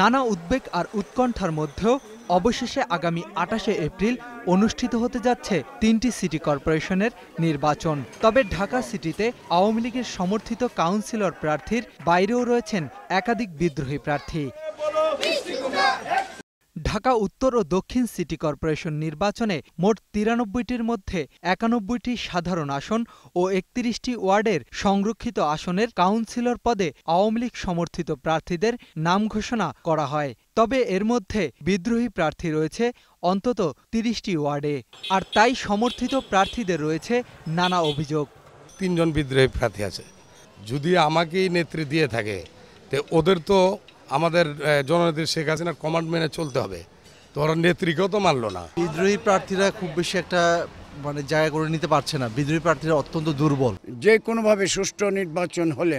নানা উদ্বেগ আর উৎকণ্ঠার মধ্যেও অবশেষে আগামী আটাশে এপ্রিল অনুষ্ঠিত হতে যাচ্ছে তিনটি সিটি কর্পোরেশনের নির্বাচন তবে ঢাকা সিটিতে আওয়ামী লীগের সমর্থিত কাউন্সিলর প্রার্থীর বাইরেও রয়েছেন একাধিক বিদ্রোহী প্রার্থী ঢাকা উত্তর ও দক্ষিণ সিটি কর্পোরেশন নির্বাচনে মোট তিরানব্বইটির মধ্যে একানব্বইটি সাধারণ আসন ও একত্রিশটি ওয়ার্ডের সংরক্ষিত আসনের কাউন্সিলর পদে আওয়ামী লীগ সমর্থিত প্রার্থীদের নাম ঘোষণা করা হয় তবে এর মধ্যে বিদ্রোহী প্রার্থী রয়েছে অন্তত তিরিশটি ওয়ার্ডে আর তাই সমর্থিত প্রার্থীদের রয়েছে নানা অভিযোগ তিনজন বিদ্রোহী প্রার্থী আছে যদি আমাকেই নেত্রী দিয়ে থাকে ওদের তো আমাদের জননেত্রী শেখ হাসিনার কমান্ড মেনে চলতে হবে তো ওরা নেত্রীকেও তো মানলো না বিদ্রোহী প্রার্থীরা খুব বেশি একটা মানে জায়গা করে নিতে পারছে না বিদ্রোহী প্রার্থীরা অত্যন্ত দুর্বল যে কোনোভাবে সুষ্ঠু নির্বাচন হলে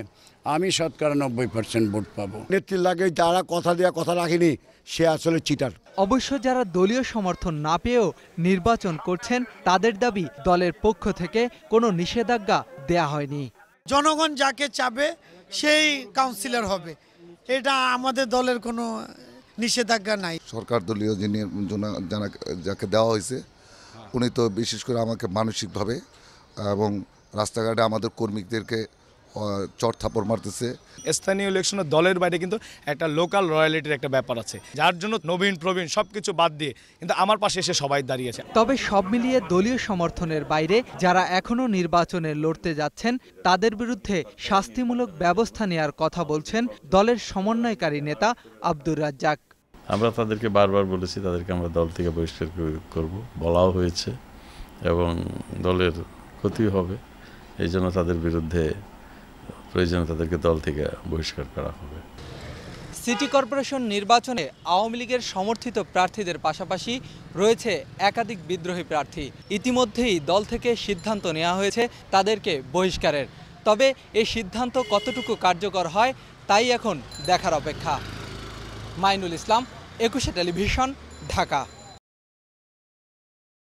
আমি শতকরা নব্বই পার্সেন্ট ভোট পাবো নেত্রী লাগে যারা কথা দেওয়া কথা রাখিনি সে আসলে চিটার অবশ্য যারা দলীয় সমর্থন না পেয়েও নির্বাচন করছেন তাদের দাবি দলের পক্ষ থেকে কোনো নিষেধাজ্ঞা দেয়া হয়নি জনগণ যাকে চাবে সেই কাউন্সিলর হবে এটা আমাদের দলের কোনো নিষেধাজ্ঞা নাই সরকার দলীয় যিনি যাকে দেওয়া হয়েছে উনি তো বিশেষ করে আমাকে মানসিকভাবে এবং রাস্তাঘাটে আমাদের কর্মীদেরকে চর থাপড় মারতেছে স্থানীয় ইলেকশনের দলের বাইরে কিন্তু একটা লোকাল রয়্যালিটির একটা ব্যাপার আছে যার জন্য নবীন প্রবীণ সব কিছু বাদ দিয়ে কিন্তু আমার পাশে এসে সবাই দাঁড়িয়েছে তবে সব মিলিয়ে দলীয় সমর্থনের বাইরে যারা এখনও নির্বাচনে লড়তে যাচ্ছেন তাদের বিরুদ্ধে শাস্তিমূলক ব্যবস্থা নেওয়ার কথা বলছেন দলের সমন্বয়কারী নেতা আব্দুর রাজ্জাক আমরা তাদেরকে বারবার বলেছি তাদেরকে আমরা দল থেকে বহিষ্কার করব বলাও হয়েছে এবং দলের ক্ষতি হবে এই জন্য তাদের বিরুদ্ধে প্রয়োজনে তাদেরকে দল থেকে বহিষ্কার করা হবে সিটি কর্পোরেশন নির্বাচনে আওয়ামী লীগের সমর্থিত প্রার্থীদের পাশাপাশি রয়েছে একাধিক বিদ্রোহী প্রার্থী ইতিমধ্যেই দল থেকে সিদ্ধান্ত নেওয়া হয়েছে তাদেরকে বহিষ্কারের তবে এই সিদ্ধান্ত কতটুকু কার্যকর হয় তাই এখন দেখার অপেক্ষা মাইনুল ইসলাম একুশে টেলিভিশন ঢাকা